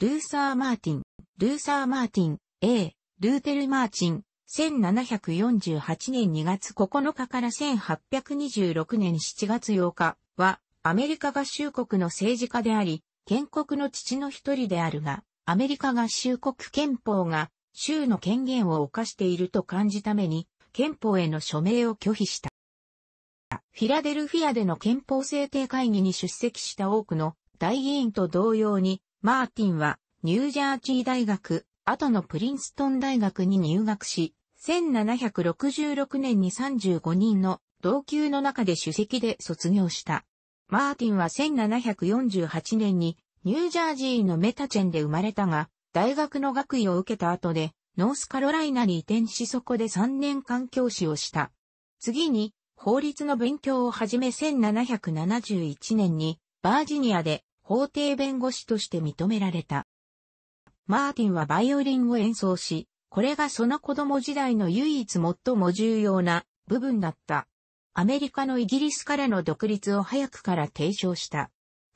ルーサー・マーティン、ルーサー・マーティン、A、ルーテル・マーチン、1748年2月9日から1826年7月8日は、アメリカ合衆国の政治家であり、建国の父の一人であるが、アメリカ合衆国憲法が州の権限を犯していると感じために、憲法への署名を拒否した。フィラデルフィアでの憲法制定会議に出席した多くの大議員と同様に、マーティンはニュージャージー大学、後のプリンストン大学に入学し、1766年に35人の同級の中で主席で卒業した。マーティンは1748年にニュージャージーのメタチェンで生まれたが、大学の学位を受けた後で、ノースカロライナに移転しそこで3年間教師をした。次に、法律の勉強を始め1771年に、バージニアで法廷弁護士として認められた。マーティンはバイオリンを演奏し、これがその子供時代の唯一最も重要な部分だった。アメリカのイギリスからの独立を早くから提唱した。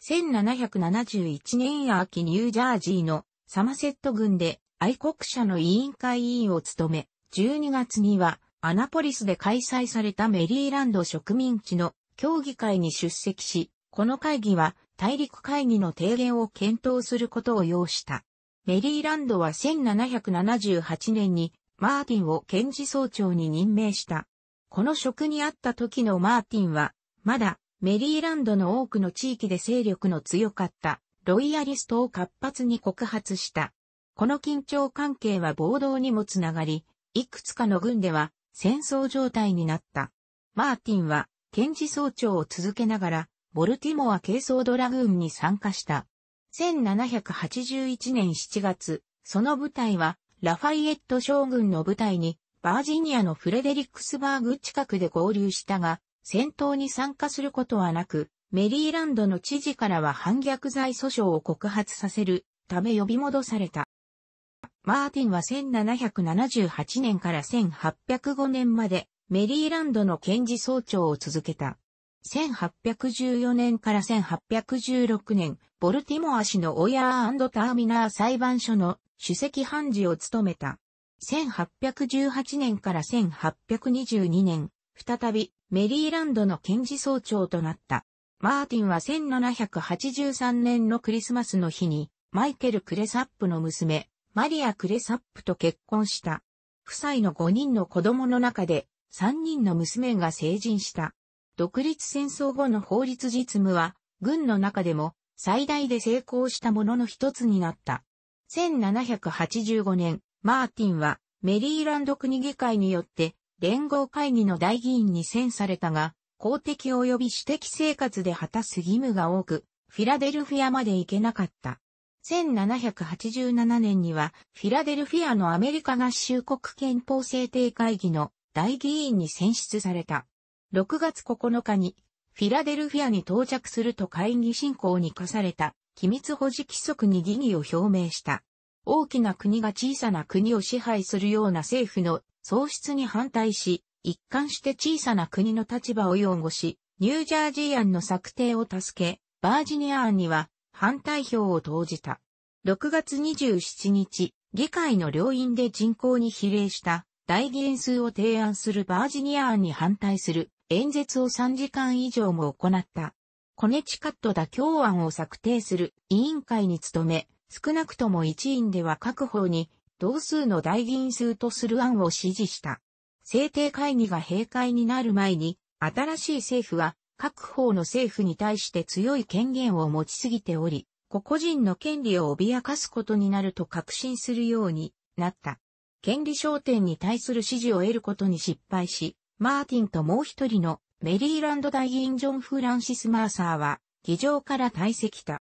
1771年秋ニュージャージーのサマセット郡で愛国者の委員会委員を務め、12月にはアナポリスで開催されたメリーランド植民地の協議会に出席し、この会議は大陸会議の提言を検討することを要した。メリーランドは1778年にマーティンを検事総長に任命した。この職にあった時のマーティンは、まだメリーランドの多くの地域で勢力の強かったロイヤリストを活発に告発した。この緊張関係は暴動にもつながり、いくつかの軍では戦争状態になった。マーティンは検事総長を続けながら、ボルティモア軽装ドラグーンに参加した。1781年7月、その部隊は、ラファイエット将軍の部隊に、バージニアのフレデリックスバーグ近くで合流したが、戦闘に参加することはなく、メリーランドの知事からは反逆罪訴訟を告発させるため呼び戻された。マーティンは1778年から1805年までメリーランドの検事総長を続けた。1814年から1816年、ボルティモア市のオヤーターミナー裁判所の主席判事を務めた。1818年から1822年、再びメリーランドの検事総長となった。マーティンは1783年のクリスマスの日に、マイケル・クレサップの娘、マリア・クレサップと結婚した。夫妻の5人の子供の中で、3人の娘が成人した。独立戦争後の法律実務は、軍の中でも最大で成功したものの一つになった。1785年、マーティンはメリーランド国議会によって連合会議の大議員に選されたが、公的及び私的生活で果たす義務が多く、フィラデルフィアまで行けなかった。1787年には、フィラデルフィアのアメリカ合衆国憲法制定会議の大議員に選出された。6月9日にフィラデルフィアに到着すると会議進行に課された機密保持規則に疑義を表明した。大きな国が小さな国を支配するような政府の創出に反対し、一貫して小さな国の立場を擁護し、ニュージャージー案の策定を助け、バージニア案には反対票を投じた。6月27日、議会の両院で人口に比例した大議員数を提案するバージニア案に反対する演説を3時間以上も行った。コネチカット妥協案を策定する委員会に努め、少なくとも一員では各方に同数の大議員数とする案を指示した。制定会議が閉会になる前に、新しい政府は各方の政府に対して強い権限を持ちすぎており、個々人の権利を脅かすことになると確信するようになった。権利焦点に対する支持を得ることに失敗し、マーティンともう一人のメリーランド大議員ジョン・フランシス・マーサーは議場から退席した。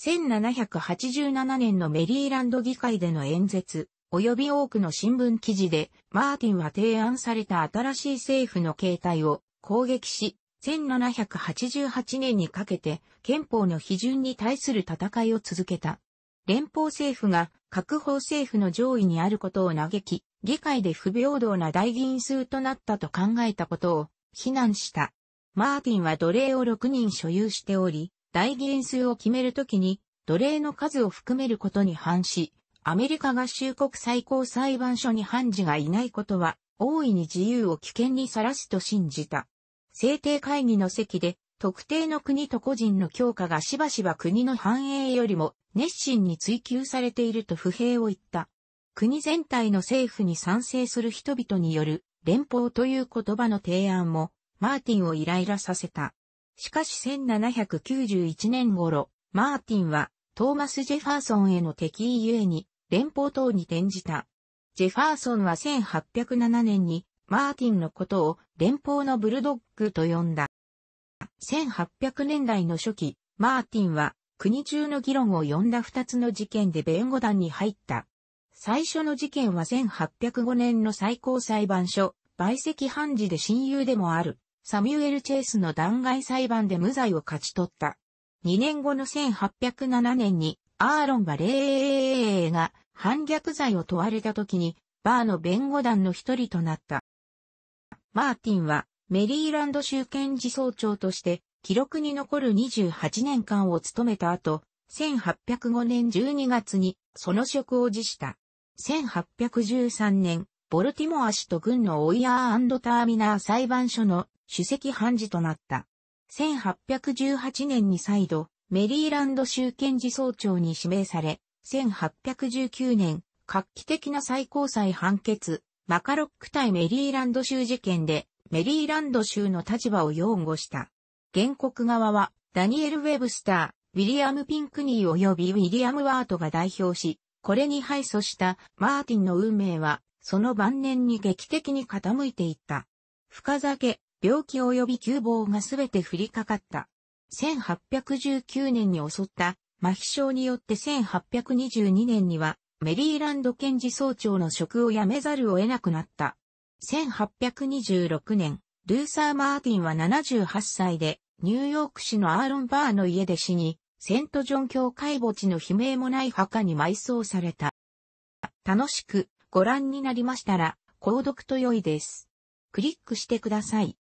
1787年のメリーランド議会での演説、及び多くの新聞記事で、マーティンは提案された新しい政府の形態を攻撃し、1788年にかけて憲法の批准に対する戦いを続けた。連邦政府が各方政府の上位にあることを嘆き、議会で不平等な大議員数となったと考えたことを非難した。マーティンは奴隷を6人所有しており、大議員数を決めるときに奴隷の数を含めることに反し、アメリカ合衆国最高裁判所に判事がいないことは、大いに自由を危険にさらすと信じた。制定会議の席で、特定の国と個人の強化がしばしば国の繁栄よりも熱心に追求されていると不平を言った。国全体の政府に賛成する人々による連邦という言葉の提案もマーティンをイライラさせた。しかし1791年頃、マーティンはトーマス・ジェファーソンへの敵意ゆえに連邦等に転じた。ジェファーソンは1807年にマーティンのことを連邦のブルドッグと呼んだ。1800年代の初期、マーティンは国中の議論を呼んだ2つの事件で弁護団に入った。最初の事件は1805年の最高裁判所、売席判事で親友でもある、サミュエル・チェイスの弾劾裁判で無罪を勝ち取った。2年後の1807年に、アーロン・バレーが反逆罪を問われた時に、バーの弁護団の一人となった。マーティンは、メリーランド州検事総長として、記録に残る28年間を務めた後、1805年12月にその職を辞した。1813年、ボルティモア氏と軍のオイヤーターミナー裁判所の主席判事となった。1818年に再度、メリーランド州検事総長に指名され、1819年、画期的な最高裁判決、マカロック対メリーランド州事件で、メリーランド州の立場を擁護した。原告側は、ダニエル・ウェブスター、ウィリアム・ピンクニー及びウィリアム・ワートが代表し、これに敗訴したマーティンの運命は、その晩年に劇的に傾いていった。深酒、病気及び急暴がすべて降りかかった。1819年に襲った麻痺症によって1822年にはメリーランド検事総長の職を辞めざるを得なくなった。1826年、ルーサー・マーティンは78歳で、ニューヨーク市のアーロン・バーの家で死に、セントジョン教会墓地の悲鳴もない墓に埋葬された。楽しくご覧になりましたら、購読と良いです。クリックしてください。